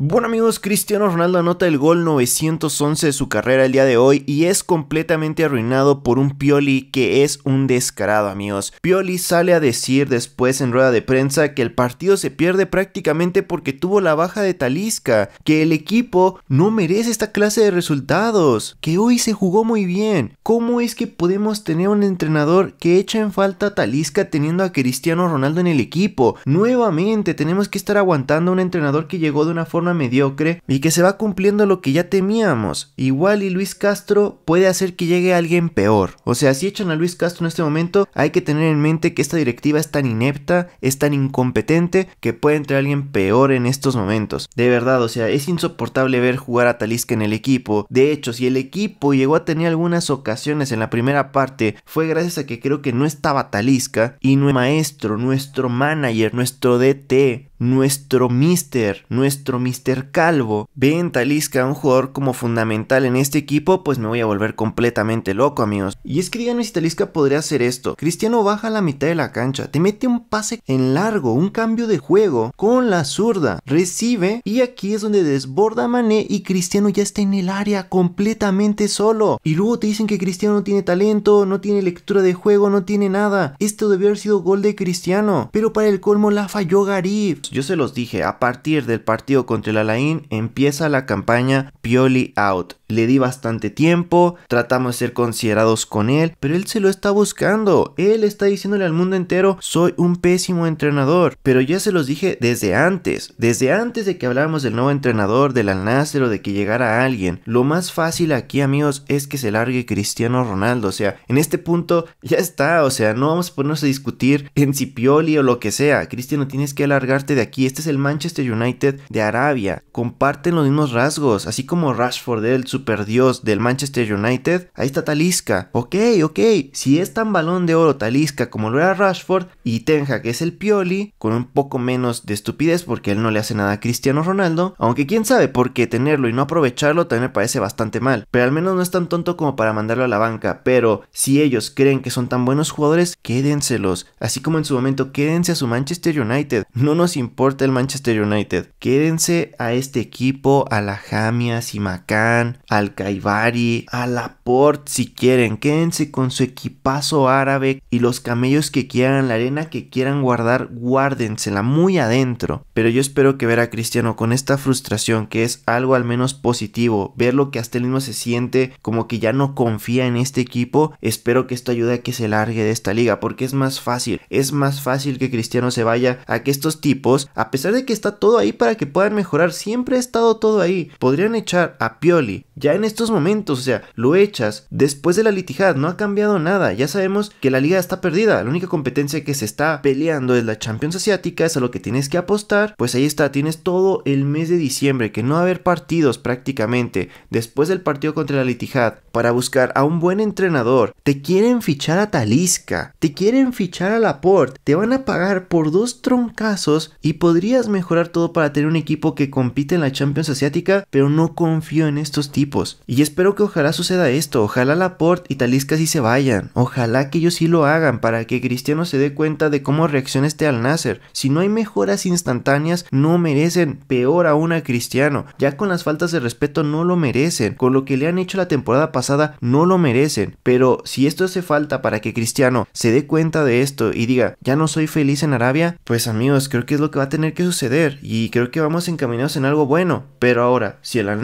Bueno amigos, Cristiano Ronaldo anota el gol 911 de su carrera el día de hoy y es completamente arruinado por un Pioli que es un descarado amigos. Pioli sale a decir después en rueda de prensa que el partido se pierde prácticamente porque tuvo la baja de Talisca, que el equipo no merece esta clase de resultados, que hoy se jugó muy bien. ¿Cómo es que podemos tener un entrenador que echa en falta a Talisca teniendo a Cristiano Ronaldo en el equipo? Nuevamente tenemos que estar aguantando a un entrenador que llegó de una forma mediocre y que se va cumpliendo lo que ya temíamos. Igual y Luis Castro puede hacer que llegue alguien peor. O sea, si echan a Luis Castro en este momento, hay que tener en mente que esta directiva es tan inepta, es tan incompetente, que puede entrar alguien peor en estos momentos. De verdad, o sea, es insoportable ver jugar a Talisca en el equipo. De hecho, si el equipo llegó a tener algunas ocasiones en la primera parte, fue gracias a que creo que no estaba Talisca y nuestro maestro, nuestro manager, nuestro DT, nuestro Mister, nuestro Mister Calvo, ve en Talisca un jugador como fundamental en este equipo, pues me voy a volver completamente loco, amigos. Y es que díganme si Talisca podría hacer esto. Cristiano baja a la mitad de la cancha, te mete un pase en largo, un cambio de juego con la zurda, recibe y aquí es donde desborda Mané y Cristiano ya está en el área completamente solo. Y luego te dicen que Cristiano no tiene talento, no tiene lectura de juego, no tiene nada. Esto debió haber sido gol de Cristiano, pero para el colmo la falló Garif yo se los dije, a partir del partido contra el Alain empieza la campaña Pioli out. Le di bastante tiempo, tratamos de ser considerados con él, pero él se lo está buscando. Él está diciéndole al mundo entero, soy un pésimo entrenador. Pero ya se los dije desde antes, desde antes de que habláramos del nuevo entrenador, del Al o de que llegara alguien. Lo más fácil aquí, amigos, es que se largue Cristiano Ronaldo. O sea, en este punto ya está, o sea, no vamos a ponernos a discutir en si Pioli o lo que sea. Cristiano, tienes que alargarte aquí, este es el Manchester United de Arabia, comparten los mismos rasgos, así como Rashford, el superdios del Manchester United, ahí está Talisca, ok, ok, si es tan balón de oro Talisca como lo era Rashford y Tenja que es el Pioli, con un poco menos de estupidez porque él no le hace nada a Cristiano Ronaldo, aunque quién sabe, por qué tenerlo y no aprovecharlo también me parece bastante mal, pero al menos no es tan tonto como para mandarlo a la banca, pero si ellos creen que son tan buenos jugadores, quédenselos, así como en su momento quédense a su Manchester United, no nos importa importa el Manchester United. Quédense a este equipo, a la Jamia, Simacán, al Caibari, a Port si quieren. Quédense con su equipazo árabe y los camellos que quieran, la arena que quieran guardar, guárdensela muy adentro. Pero yo espero que ver a Cristiano con esta frustración, que es algo al menos positivo, ver lo que hasta él mismo se siente como que ya no confía en este equipo, espero que esto ayude a que se largue de esta liga, porque es más fácil, es más fácil que Cristiano se vaya a que estos tipos a pesar de que está todo ahí para que puedan mejorar, siempre ha estado todo ahí. Podrían echar a Pioli ya en estos momentos, o sea, lo echas después de la litigada, no ha cambiado nada. Ya sabemos que la liga está perdida, la única competencia que se está peleando es la Champions Asiática, es a lo que tienes que apostar. Pues ahí está, tienes todo el mes de diciembre, que no va a haber partidos prácticamente después del partido contra la Litijad para buscar a un buen entrenador. Te quieren fichar a Talisca, te quieren fichar a Laporte, te van a pagar por dos troncazos y podrías mejorar todo para tener un equipo que compite en la Champions Asiática, pero no confío en estos tipos. Y espero que ojalá suceda esto, ojalá Laporte y Talisca sí se vayan, ojalá que ellos sí lo hagan para que Cristiano se dé cuenta de cómo reacciona este Al Nasser. Si no hay mejoras instantáneas, no merecen peor aún a Cristiano. Ya con las faltas de respeto no lo merecen, con lo que le han hecho la temporada pasada no lo merecen, pero si esto hace falta para que Cristiano se dé cuenta de esto y diga, ya no soy feliz en Arabia, pues amigos, creo que es lo que va a tener que suceder y creo que vamos encaminados en algo bueno. Pero ahora, si el al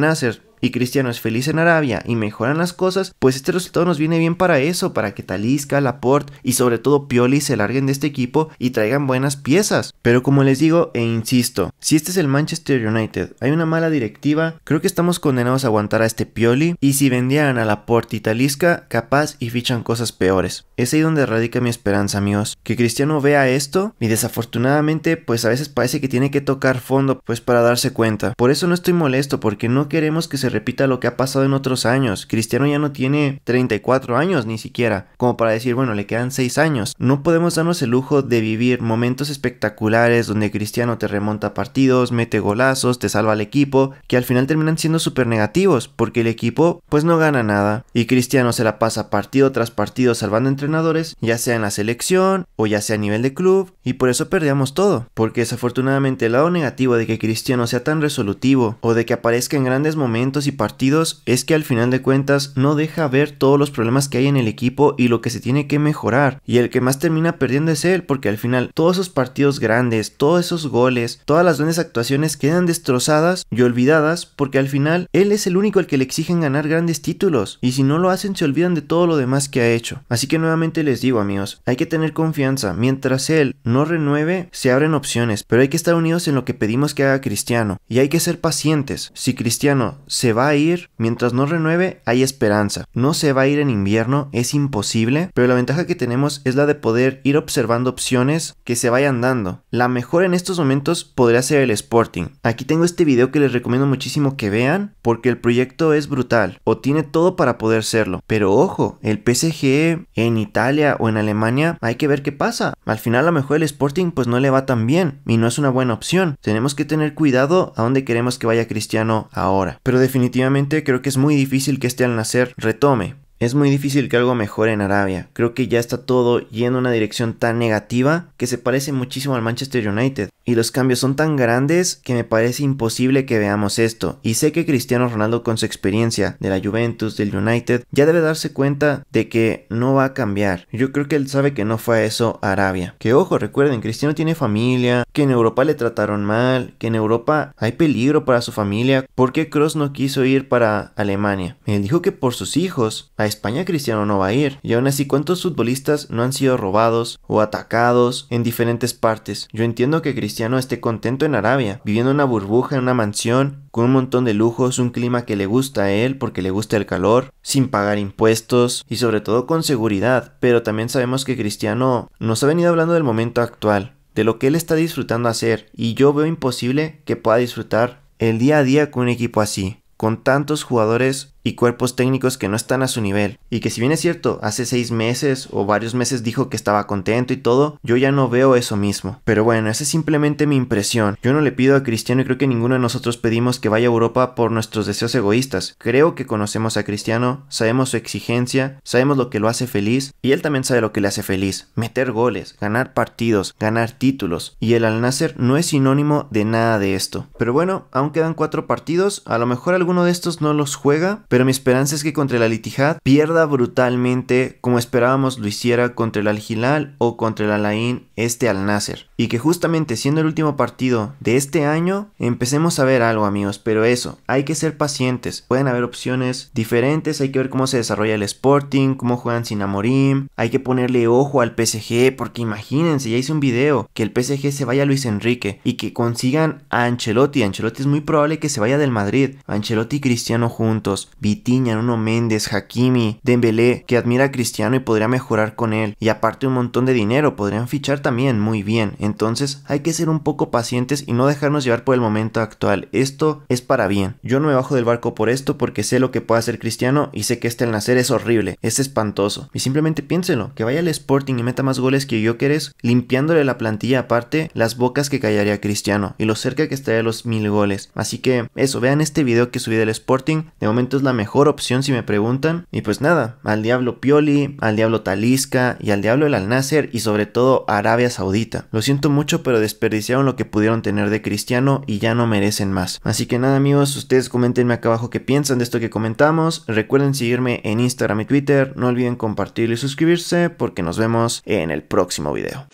y Cristiano es feliz en Arabia y mejoran las cosas, pues este resultado nos viene bien para eso, para que Talisca, Laporte y sobre todo Pioli se larguen de este equipo y traigan buenas piezas. Pero como les digo e insisto, si este es el Manchester United, hay una mala directiva, creo que estamos condenados a aguantar a este Pioli y si vendieran a Laporte y Talisca, capaz y fichan cosas peores. Es ahí donde radica mi esperanza, amigos, que Cristiano vea esto y desafortunadamente pues a veces parece que tiene que tocar fondo pues para darse cuenta. Por eso no estoy molesto porque no queremos que se repita lo que ha pasado en otros años. Cristiano ya no tiene 34 años ni siquiera, como para decir, bueno, le quedan 6 años. No podemos darnos el lujo de vivir momentos espectaculares donde Cristiano te remonta partidos, mete golazos, te salva al equipo, que al final terminan siendo súper negativos, porque el equipo pues no gana nada. Y Cristiano se la pasa partido tras partido salvando entrenadores, ya sea en la selección o ya sea a nivel de club, y por eso perdíamos todo, porque desafortunadamente el lado negativo de que Cristiano sea tan resolutivo o de que aparezca en grandes momentos y partidos es que al final de cuentas no deja ver todos los problemas que hay en el equipo y lo que se tiene que mejorar. Y el que más termina perdiendo es él, porque al final todos esos partidos grandes, todos esos goles, todas las grandes actuaciones quedan destrozadas y olvidadas porque al final él es el único al que le exigen ganar grandes títulos y si no lo hacen se olvidan de todo lo demás que ha hecho. Así que nuevamente les digo amigos, hay que tener confianza, mientras él no renueve se abren opciones, pero hay que estar unidos en lo que pedimos que haga Cristiano y hay que ser pacientes. Si Cristiano se se va a ir, mientras no renueve, hay esperanza. No se va a ir en invierno, es imposible, pero la ventaja que tenemos es la de poder ir observando opciones que se vayan dando. La mejor en estos momentos podría ser el Sporting. Aquí tengo este video que les recomiendo muchísimo que vean, porque el proyecto es brutal, o tiene todo para poder serlo. Pero ojo, el PSG en Italia o en Alemania, hay que ver qué pasa. Al final a lo mejor el Sporting pues no le va tan bien, y no es una buena opción. Tenemos que tener cuidado a donde queremos que vaya Cristiano ahora. Pero de definitivamente creo que es muy difícil que este al nacer retome. Es muy difícil que algo mejore en Arabia. Creo que ya está todo yendo en una dirección tan negativa que se parece muchísimo al Manchester United. Y los cambios son tan grandes que me parece imposible que veamos esto. Y sé que Cristiano Ronaldo con su experiencia de la Juventus, del United, ya debe darse cuenta de que no va a cambiar. Yo creo que él sabe que no fue a eso Arabia. Que ojo, recuerden, Cristiano tiene familia, que en Europa le trataron mal, que en Europa hay peligro para su familia. ¿Por qué Cross no quiso ir para Alemania? Él dijo que por sus hijos a España Cristiano no va a ir. Y aún así, ¿cuántos futbolistas no han sido robados o atacados en diferentes partes? Yo entiendo que Cristiano esté contento en Arabia, viviendo una burbuja en una mansión, con un montón de lujos, un clima que le gusta a él porque le gusta el calor, sin pagar impuestos y sobre todo con seguridad. Pero también sabemos que Cristiano nos ha venido hablando del momento actual, de lo que él está disfrutando hacer, y yo veo imposible que pueda disfrutar el día a día con un equipo así, con tantos jugadores y cuerpos técnicos que no están a su nivel. Y que si bien es cierto, hace seis meses o varios meses dijo que estaba contento y todo, yo ya no veo eso mismo. Pero bueno, esa es simplemente mi impresión. Yo no le pido a Cristiano y creo que ninguno de nosotros pedimos que vaya a Europa por nuestros deseos egoístas. Creo que conocemos a Cristiano, sabemos su exigencia, sabemos lo que lo hace feliz y él también sabe lo que le hace feliz. Meter goles, ganar partidos, ganar títulos. Y el Al Nasser no es sinónimo de nada de esto. Pero bueno, aún quedan cuatro partidos, a lo mejor alguno de estos no los juega, pero mi esperanza es que contra la al pierda brutalmente como esperábamos lo hiciera contra el Algilal... o contra el Alain... este Al-Nasser. Y que justamente siendo el último partido de este año empecemos a ver algo amigos, pero eso, hay que ser pacientes, pueden haber opciones diferentes, hay que ver cómo se desarrolla el Sporting, cómo juegan sin Amorim, hay que ponerle ojo al PSG porque imagínense, ya hice un video, que el PSG se vaya a Luis Enrique y que consigan a Ancelotti, Ancelotti es muy probable que se vaya del Madrid, Ancelotti y Cristiano juntos, Vitiña, Nuno Méndez, Hakimi, Dembélé, que admira a Cristiano y podría mejorar con él. Y aparte un montón de dinero, podrían fichar también muy bien. Entonces hay que ser un poco pacientes y no dejarnos llevar por el momento actual. Esto es para bien. Yo no me bajo del barco por esto porque sé lo que puede hacer Cristiano y sé que este al nacer es horrible, es espantoso. Y simplemente piénselo, que vaya al Sporting y meta más goles que yo querés, limpiándole la plantilla aparte las bocas que callaría Cristiano y lo cerca que estaría los mil goles. Así que eso, vean este video que subí del Sporting. De momento es la mejor opción si me preguntan. Y pues nada, al diablo Pioli, al diablo Talisca y al diablo el Al-Nasser y sobre todo Arabia Saudita. Lo siento mucho, pero desperdiciaron lo que pudieron tener de Cristiano y ya no merecen más. Así que nada amigos, ustedes comentenme acá abajo qué piensan de esto que comentamos. Recuerden seguirme en Instagram y Twitter. No olviden compartirlo y suscribirse porque nos vemos en el próximo video.